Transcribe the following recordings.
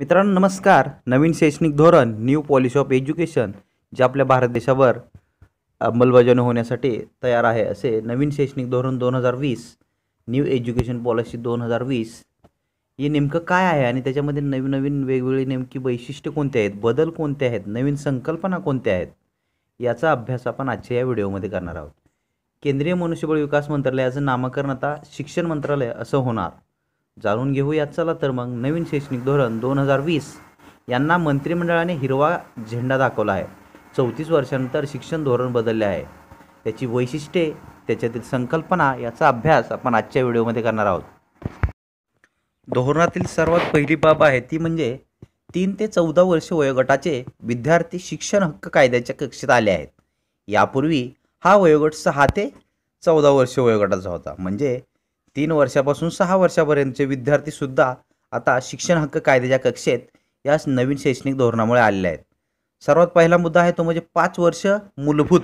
मित्रांनो नमस्कार नवीन शैक्षणिक धोरण न्यू पॉलिसी ऑफ एज्युकेशन जे आपल्या भारत देशावर अंमलबजावणी होण्यासाठी तयार आहे असे नवीन शैक्षणिक धोरण दोन हजार वीस न्यू एज्युकेशन पॉलिसी दोन हजार वीस हे नेमकं काय आहे आणि त्याच्यामध्ये नवीन नवीन वेगवेगळी नेमकी वैशिष्ट्य कोणते आहेत बदल कोणते आहेत नवीन संकल्पना कोणत्या आहेत याचा अभ्यास आपण आजच्या या व्हिडिओमध्ये करणार आहोत केंद्रीय मनुष्यबळ विकास मंत्रालयाचं नामकरण आता शिक्षण मंत्रालय असं होणार जाणून यात चला तर मग नवीन शैक्षणिक धोरण दोन हजार वीस यांना मंत्रिमंडळाने हिरवा झेंडा दाखवला आहे चौतीस वर्षानंतर शिक्षण धोरण बदलले आहे त्याची वैशिष्ट्ये त्याच्यातील संकल्पना याचा अभ्यास आपण आजच्या व्हिडिओमध्ये करणार आहोत धोरणातील सर्वात पहिली बाब आहे ती म्हणजे तीन ते चौदा वर्ष वयोगटाचे विद्यार्थी शिक्षण हक्क कायद्याच्या कक्षेत आले आहेत यापूर्वी हा वयोगट सहा ते चौदा वर्ष वयोगटाचा होता म्हणजे तीन वर्षापासून सहा वर्षापर्यंतचे विद्यार्थीसुद्धा आता शिक्षण हक्क कायद्याच्या कक्षेत या नवीन शैक्षणिक धोरणामुळे आलेले आहेत सर्वात पहिला मुद्दा आहे तो म्हणजे पाच वर्ष मूलभूत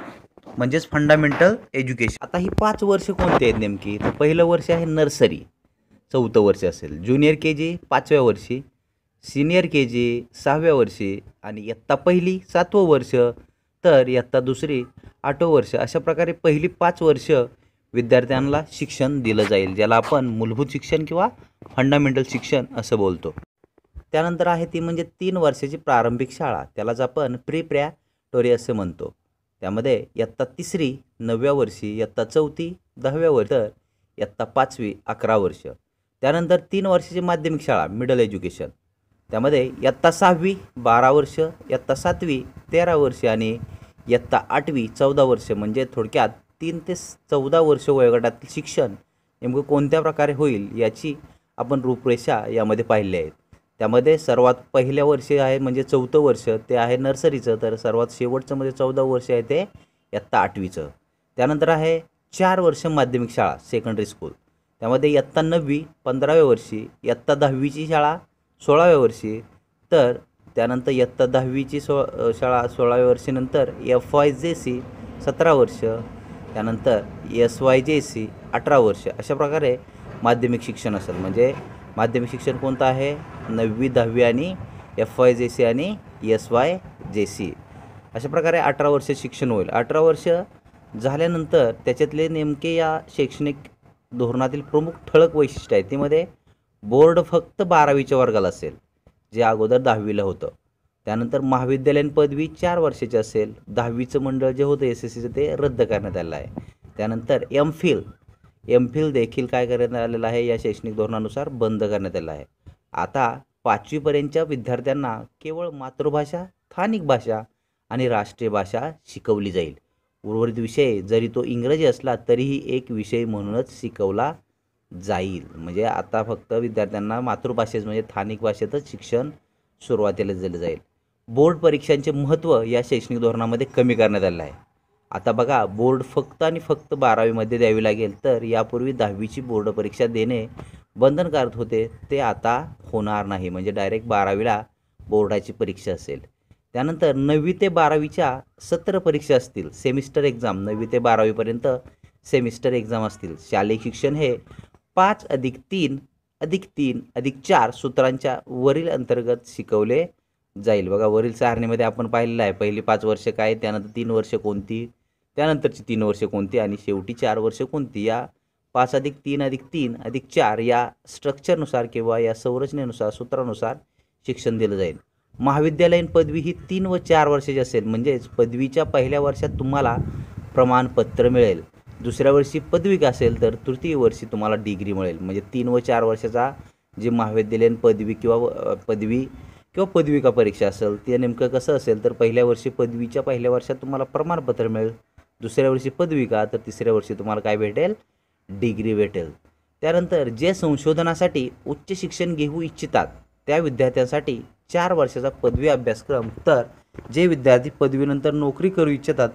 म्हणजेच फंडामेंटल एज्युकेशन आता ही पाच वर्ष कोणती आहेत नेमकी तर पहिलं वर्ष आहे नर्सरी चौथं वर्ष असेल ज्युनियर के जी पाचव्या वर्षी सिनियर के जी सहाव्या वर्षी आणि इयत्ता पहिली सातवं वर्ष तर इयत्ता दुसरी आठवं वर्ष अशा प्रकारे पहिली पाच वर्ष विद्यार्थ्यांना शिक्षण दिलं जाईल ज्याला आपण मूलभूत शिक्षण किंवा फंडामेंटल शिक्षण असं बोलतो त्यानंतर आहे ती म्हणजे तीन वर्षाची प्रारंभिक शाळा त्यालाच आपण प्री टोरी असे म्हणतो त्यामध्ये इयत्ता तिसरी नवव्या वर्षी इयत्ता चौथी दहाव्या वर्ष तर इयत्ता पाचवी अकरा वर्ष त्यानंतर तीन वर्षाची माध्यमिक शाळा मिडल एज्युकेशन त्यामध्ये इयत्ता सहावी बारा वर्ष इयत्ता सातवी तेरा वर्ष आणि इयत्ता आठवी चौदा वर्ष म्हणजे थोडक्यात तीन ते चौदा वर्ष वयोगटातील शिक्षण नेमकं कोणत्या प्रकारे होईल याची आपण रूपरेषा यामध्ये पाहिली आहे त्यामध्ये सर्वात पहिल्या वर्षी आहे म्हणजे चौथं वर्ष ते आहे नर्सरीचं तर सर्वात शेवटचं म्हणजे चौदा वर्ष आहे ते इयत्ता आठवीचं त्यानंतर आहे चार वर्ष माध्यमिक शाळा सेकंडरी स्कूल त्यामध्ये इयत्ता नववी पंधराव्या वर्षी इयत्ता दहावीची शाळा सोळाव्या वर्षी तर त्यानंतर इयत्ता दहावीची सो शाळा सोळाव्या वर्षीनंतर एफ वाय जे सी सतरा वर्ष त्यानंतर एस वाय जे सी अठरा वर्ष अशा प्रकारे माध्यमिक शिक्षण असेल म्हणजे माध्यमिक शिक्षण कोणतं आहे नववी दहावी आणि एफ वाय जे सी आणि एस वाय जे सी अशा प्रकारे अठरा वर्ष शिक्षण होईल अठरा वर्ष झाल्यानंतर त्याच्यातले नेमके या शैक्षणिक धोरणातील प्रमुख ठळक वैशिष्ट्य आहे त्यामध्ये बोर्ड फक्त बारावीच्या वर्गाला असेल जे अगोदर दहावीला होतं त्यानंतर महाविद्यालयीन पदवी चार वर्षाची असेल दहावीचं मंडळ जे होतं एस एस सीचं ते रद्द करण्यात आलं आहे त्यानंतर एम फिल एम फिल देखील काय करण्यात आलेलं आहे या शैक्षणिक धोरणानुसार बंद करण्यात आलं आहे आता पाचवीपर्यंतच्या विद्यार्थ्यांना केवळ मातृभाषा स्थानिक भाषा आणि राष्ट्रीय भाषा शिकवली जाईल उर्वरित विषय जरी तो इंग्रजी असला तरीही एक विषय म्हणूनच शिकवला जाईल म्हणजे आता फक्त विद्यार्थ्यांना मातृभाषेत म्हणजे स्थानिक भाषेतच शिक्षण सुरुवातीला दिलं जाईल बोर्ड परीक्षांचे महत्त्व या शैक्षणिक धोरणामध्ये कमी करण्यात आलं आहे आता बघा बोर्ड फक्त आणि फक्त बारावीमध्ये द्यावी लागेल तर यापूर्वी दहावीची बोर्ड परीक्षा देणे बंधनकारक होते ते आता होणार नाही म्हणजे डायरेक्ट बारावीला बोर्डाची परीक्षा असेल त्यानंतर नववी ते बारावीच्या सत्र परीक्षा असतील सेमिस्टर एक्झाम नववी ते बारावीपर्यंत सेमिस्टर एक्झाम असतील शालेय शिक्षण हे पाच अधिक तीन अधिक तीन अधिक चार सूत्रांच्या वरील अंतर्गत शिकवले जाईल बघा वरील सारणीमध्ये आपण पाहिलेलं आहे पहिली पाच वर्ष काय त्यानंतर तीन वर्ष कोणती त्यानंतरची तीन वर्ष कोणती आणि शेवटी चार वर्ष कोणती या पाच अधिक तीन अधिक तीन अधिक चार या स्ट्रक्चरनुसार किंवा या संरचनेनुसार सूत्रानुसार शिक्षण दिलं जाईल महाविद्यालयीन पदवी ही तीन व चार वर्षाची असेल म्हणजेच पदवीच्या पहिल्या वर्षात तुम्हाला प्रमाणपत्र मिळेल दुसऱ्या वर्षी पदवी असेल तर तृतीय वर्षी तुम्हाला डिग्री मिळेल म्हणजे तीन व चार वर्षाचा जी महाविद्यालयीन पदवी किंवा पदवी किंवा पदविका परीक्षा असेल ते नेमकं कसं असेल तर पहिल्या वर्षी पदवीच्या पहिल्या वर्षात तुम्हाला प्रमाणपत्र मिळेल दुसऱ्या वर्षी पदविका तर तिसऱ्या वर्षी तुम्हाला काय भेटेल डिग्री भेटेल त्यानंतर जे संशोधनासाठी उच्च शिक्षण घेऊ इच्छितात त्या विद्यार्थ्यांसाठी चार वर्षाचा पदवी अभ्यासक्रम तर जे विद्यार्थी पदवीनंतर नोकरी करू इच्छितात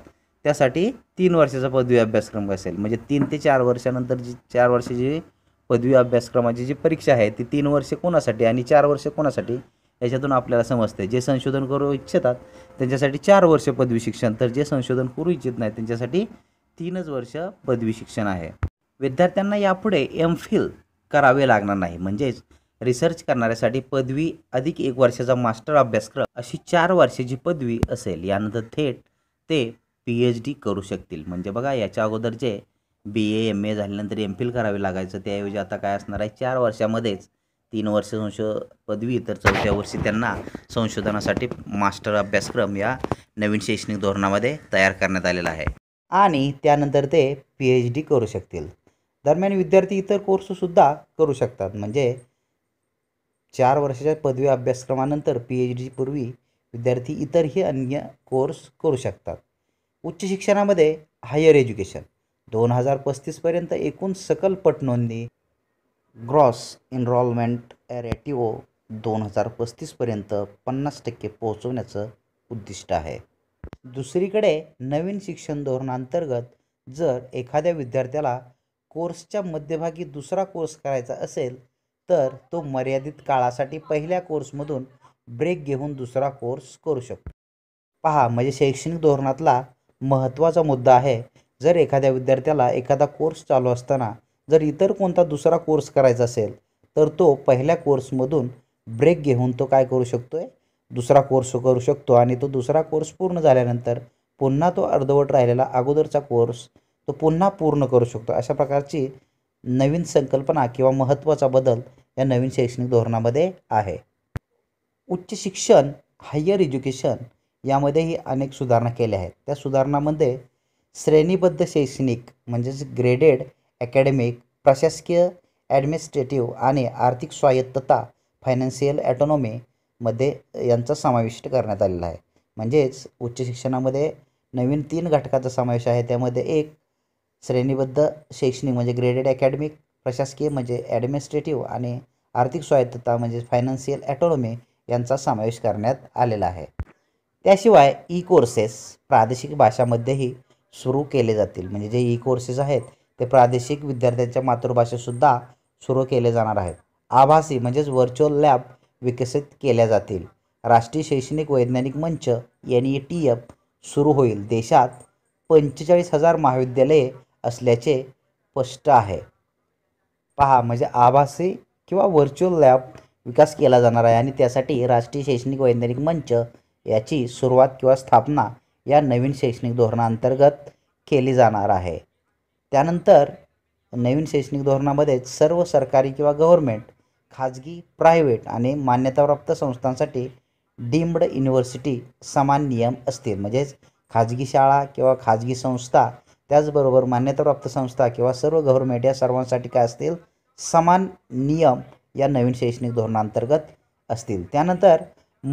त्यासाठी तीन वर्षाचा पदवी अभ्यासक्रम असेल म्हणजे तीन ते चार वर्षानंतर जी चार वर्षाची पदवी अभ्यासक्रमाची जी परीक्षा आहे ती तीन वर्षे कोणासाठी आणि चार वर्षे कोणासाठी याच्यातून आपल्याला समजते जे संशोधन करू इच्छितात त्यांच्यासाठी चार वर्ष पदवी शिक्षण तर जे संशोधन करू इच्छित नाही त्यांच्यासाठी तीनच वर्ष पदवी शिक्षण आहे विद्यार्थ्यांना यापुढे एम फिल करावे लागणार नाही म्हणजेच रिसर्च करणाऱ्यासाठी पदवी अधिक एक वर्षाचा मास्टर अभ्यासक्रम अशी चार वर्षाची पदवी असेल यानंतर थेट ते पी एच डी करू शकतील म्हणजे बघा याच्या अगोदर जे बी ए एम ए झाल्यानंतर एम फिल करावे लागायचं त्याऐवजी आता काय असणार आहे चार वर्षामध्येच तीन वर्ष संशो पदवी तर चौथ्या वर्षी त्यांना संशोधनासाठी मास्टर अभ्यासक्रम या नवीन शैक्षणिक धोरणामध्ये तयार करण्यात आलेला आहे आणि त्यानंतर ते पी एच डी करू शकतील दरम्यान विद्यार्थी इतर कोर्ससुद्धा करू शकतात म्हणजे चार वर्षाच्या पदवी अभ्यासक्रमानंतर पी एच डीपूर्वी विद्यार्थी इतरही अन्य कोर्स करू शकतात उच्च शिक्षणामध्ये हायर एज्युकेशन दोन हजार पस्तीसपर्यंत एकूण सकल पटनोंदणी ग्रॉस इनरॉलमेंट रॅटिओ दोन हजार पस्तीसपर्यंत पन्नास टक्के पोहोचवण्याचं उद्दिष्ट आहे दुसरीकडे नवीन शिक्षण धोरणांतर्गत जर एखाद्या विद्यार्थ्याला कोर्सच्या मध्यभागी दुसरा कोर्स करायचा असेल तर तो मर्यादित काळासाठी पहिल्या कोर्समधून ब्रेक घेऊन दुसरा कोर्स करू शकतो पहा म्हणजे शैक्षणिक धोरणातला महत्त्वाचा मुद्दा आहे जर एखाद्या विद्यार्थ्याला एखादा कोर्स चालू असताना जर इतर कोणता दुसरा कोर्स करायचा असेल तर तो पहिल्या कोर्समधून ब्रेक घेऊन तो काय करू शकतो आहे दुसरा कोर्स करू शकतो आणि तो दुसरा कोर्स पूर्ण झाल्यानंतर पुन्हा तो अर्धवट राहिलेला अगोदरचा कोर्स तो पुन्हा पूर्ण करू शकतो अशा प्रकारची नवीन संकल्पना किंवा महत्त्वाचा बदल या नवीन शैक्षणिक धोरणामध्ये आहे उच्च शिक्षण हायर एज्युकेशन यामध्येही अनेक सुधारणा केल्या आहेत त्या सुधारणामध्ये श्रेणीबद्ध शैक्षणिक म्हणजेच ग्रेडेड अकॅडमिक प्रशासकीय ॲडमिनिस्ट्रेटिव्ह आणि आर्थिक स्वायत्तता फायनान्शियल ॲटॉनॉमीमध्ये यांचा समाविष्ट करण्यात आलेला आहे म्हणजेच उच्च शिक्षणामध्ये नवीन तीन घटकाचा समावेश आहे त्यामध्ये एक श्रेणीबद्ध शैक्षणिक म्हणजे ग्रेडेड अकॅडमिक प्रशासकीय म्हणजे ॲडमिनिस्ट्रेटिव्ह आणि आर्थिक स्वायत्तता म्हणजे फायनान्शियल ॲटॉनॉमी यांचा समावेश करण्यात आलेला आहे त्याशिवाय ई कोर्सेस प्रादेशिक भाषामध्येही सुरू केले जातील म्हणजे जे ई कोर्सेस आहेत ते प्रादेशिक विद्यार्थ्यांच्या मातृभाषेतसुद्धा सुरू केले जाणार आहेत आभासी म्हणजेच व्हर्च्युअल लॅब विकसित केल्या जातील राष्ट्रीय शैक्षणिक वैज्ञानिक मंच एन ई टी एफ सुरू होईल देशात पंचेचाळीस हजार महाविद्यालये असल्याचे स्पष्ट आहे पहा म्हणजे आभासी किंवा व्हर्च्युअल लॅब विकास केला जाणार आहे आणि त्यासाठी राष्ट्रीय शैक्षणिक वैज्ञानिक मंच याची सुरुवात किंवा स्थापना या नवीन शैक्षणिक धोरणाअंतर्गत केली जाणार आहे त्यानंतर नवीन शैक्षणिक धोरणामध्ये सर्व सरकारी किंवा गव्हर्मेंट खाजगी प्रायव्हेट आणि मान्यताप्राप्त संस्थांसाठी डीम्ड युनिव्हर्सिटी समान नियम असतील म्हणजेच खाजगी शाळा किंवा खाजगी संस्था त्याचबरोबर मान्यताप्राप्त संस्था किंवा सर्व गव्हर्मेंट या सर्वांसाठी काय असतील समान नियम या नवीन शैक्षणिक धोरणांतर्गत असतील त्यानंतर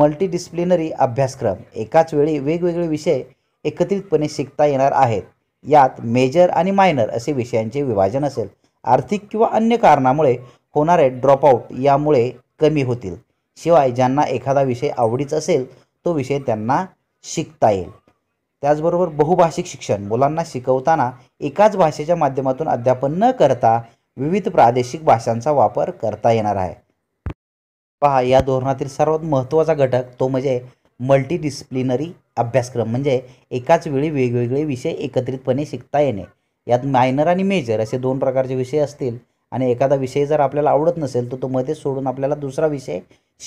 मल्टीडिसिप्लिनरी अभ्यासक्रम एकाच वेळी वेगवेगळे विषय एकत्रितपणे शिकता येणार आहेत यात मेजर आणि मायनर असे विषयांचे विभाजन असेल आर्थिक किंवा अन्य कारणामुळे होणारे ड्रॉपआउट यामुळे कमी होतील शिवाय ज्यांना एखादा विषय आवडीच असेल तो विषय त्यांना शिकता येईल त्याचबरोबर बहुभाषिक शिक्षण मुलांना शिकवताना एकाच भाषेच्या माध्यमातून अध्यापन न करता विविध प्रादेशिक भाषांचा वापर करता येणार आहे पहा या धोरणातील सर्वात महत्त्वाचा घटक तो म्हणजे मल्टीडिसिप्लिनरी अभ्यासक्रम म्हणजे एकाच वेळी वेगवेगळे विषय एकत्रितपणे शिकता येणे यात मायनर आणि मेजर असे दोन प्रकारचे विषय असतील आणि एखादा विषय जर आपल्याला आवडत नसेल तर तो मध्ये सोडून आपल्याला दुसरा विषय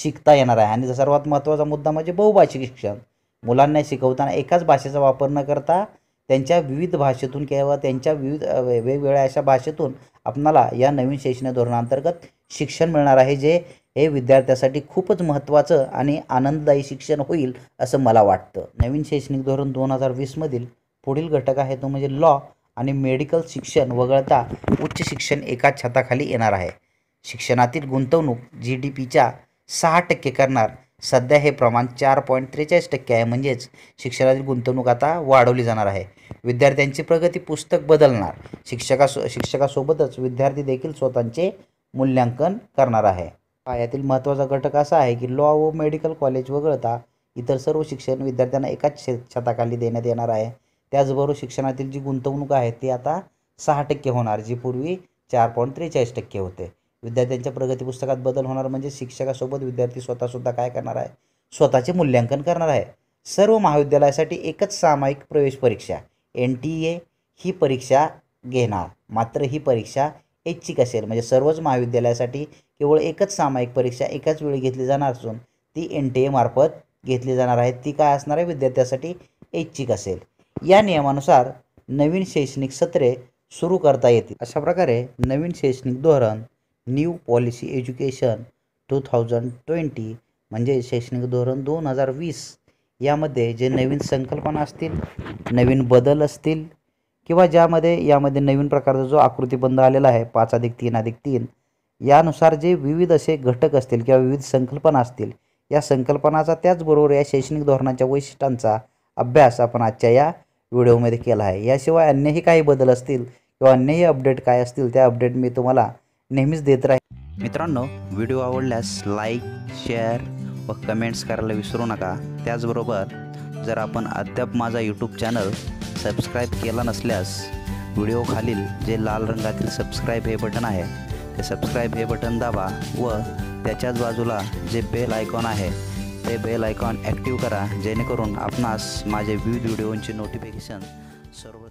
शिकता येणार आहे आणि सर्वात महत्त्वाचा मुद्दा म्हणजे बहुभाषिक शिक्षण मुलांना शिकवताना एकाच भाषेचा वापर न करता त्यांच्या विविध भाषेतून किंवा त्यांच्या विविध वेगवेगळ्या अशा भाषेतून आपणाला या नवीन शैक्षणिक धोरणाअंतर्गत शिक्षण मिळणार आहे जे हे विद्यार्थ्यासाठी खूपच महत्त्वाचं आणि आनंददायी शिक्षण होईल असं मला वाटतं नवीन शैक्षणिक धोरण दोन हजार वीसमधील पुढील घटक आहे तो म्हणजे लॉ आणि मेडिकल शिक्षण वगळता उच्च शिक्षण एका छताखाली येणार आहे शिक्षणातील गुंतवणूक जी डी पीच्या सहा टक्के करणार सध्या हे प्रमाण चार पॉईंट त्रेचाळीस टक्के आहे म्हणजेच शिक्षणातील गुंतवणूक आता वाढवली जाणार आहे विद्यार्थ्यांची प्रगती पुस्तक बदलणार शिक्षकासो शिक्षकासोबतच विद्यार्थी देखील स्वतःचे मूल्यांकन करणार आहे पायातील महत्त्वाचा घटक असा आहे की लॉ व मेडिकल कॉलेज वगळता इतर सर्व शिक्षण विद्यार्थ्यांना एकाच छताखाली देण्यात येणार आहे त्याचबरोबर शिक्षणातील जी गुंतवणूक आहे ती आता सहा टक्के होणार जी पूर्वी चार पॉईंट त्रेचाळीस टक्के होते विद्यार्थ्यांच्या प्रगती पुस्तकात बदल होणार म्हणजे शिक्षकासोबत विद्यार्थी स्वतःसुद्धा काय करणार आहे स्वतःचे मूल्यांकन करणार आहे सर्व महाविद्यालयासाठी एकच सामायिक प्रवेश परीक्षा एन टी ए ही परीक्षा घेणार मात्र ही परीक्षा ऐच्छिक असेल म्हणजे सर्वच महाविद्यालयासाठी केवळ एकच सामायिक परीक्षा एकाच वेळी घेतली जाणार असून ती एन टी एमार्फत घेतली जाणार आहे ती काय असणार आहे विद्यार्थ्यासाठी ऐच्छिक असेल या नियमानुसार नवीन शैक्षणिक सत्रे सुरू करता येतील अशा प्रकारे नवीन शैक्षणिक धोरण new policy education two thousand twenty म्हणजे शैक्षणिक धोरण दोन हजार वीस यामध्ये जे नवीन संकल्पना असतील नवीन बदल असतील किंवा ज्यामध्ये यामध्ये नवीन प्रकारचा जो आकृतीबंध आलेला आहे पाच अधिक तीन अधिक तीन यानुसार जे विविध असे घटक असतील किंवा विविध संकल्पना असतील या संकल्पनाचा त्याचबरोबर या शैक्षणिक धोरणाच्या वैशिष्ट्यांचा अभ्यास आपण आजच्या या व्हिडिओमध्ये केला आहे याशिवाय अन्यही काही बदल असतील किंवा अन्यही अपडेट काय असतील त्या अपडेट मी तुम्हाला नेहमीच देत राहील मित्रांनो व्हिडिओ आवडल्यास लाईक शेअर व कमेंट्स करायला विसरू नका त्याचबरोबर जर आपण अद्याप माझा यूट्यूब चॅनल सबस्क्राईब केला नसल्यास व्हिडिओ खालील जे लाल रंगातील सबस्क्राईब हे बटन आहे ते सबस्क्राईब हे बटन दाबा व त्याच्याच बाजूला जे बेल आयकॉन आहे ते बेल आयकॉन ॲक्टिव्ह करा जेणेकरून आपणास माझे विविध व्हिडिओंची नोटिफिकेशन सर्व